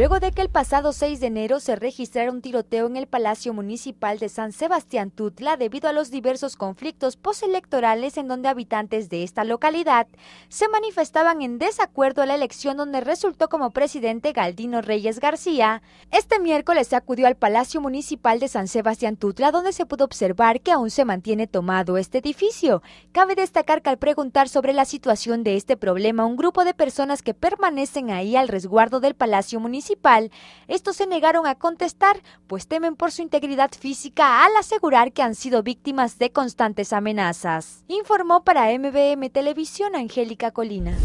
Luego de que el pasado 6 de enero se registrara un tiroteo en el Palacio Municipal de San Sebastián Tutla debido a los diversos conflictos postelectorales en donde habitantes de esta localidad se manifestaban en desacuerdo a la elección donde resultó como presidente Galdino Reyes García, este miércoles se acudió al Palacio Municipal de San Sebastián Tutla donde se pudo observar que aún se mantiene tomado este edificio. Cabe destacar que al preguntar sobre la situación de este problema, un grupo de personas que permanecen ahí al resguardo del Palacio Municipal estos se negaron a contestar, pues temen por su integridad física al asegurar que han sido víctimas de constantes amenazas. Informó para MBM Televisión Angélica Colina.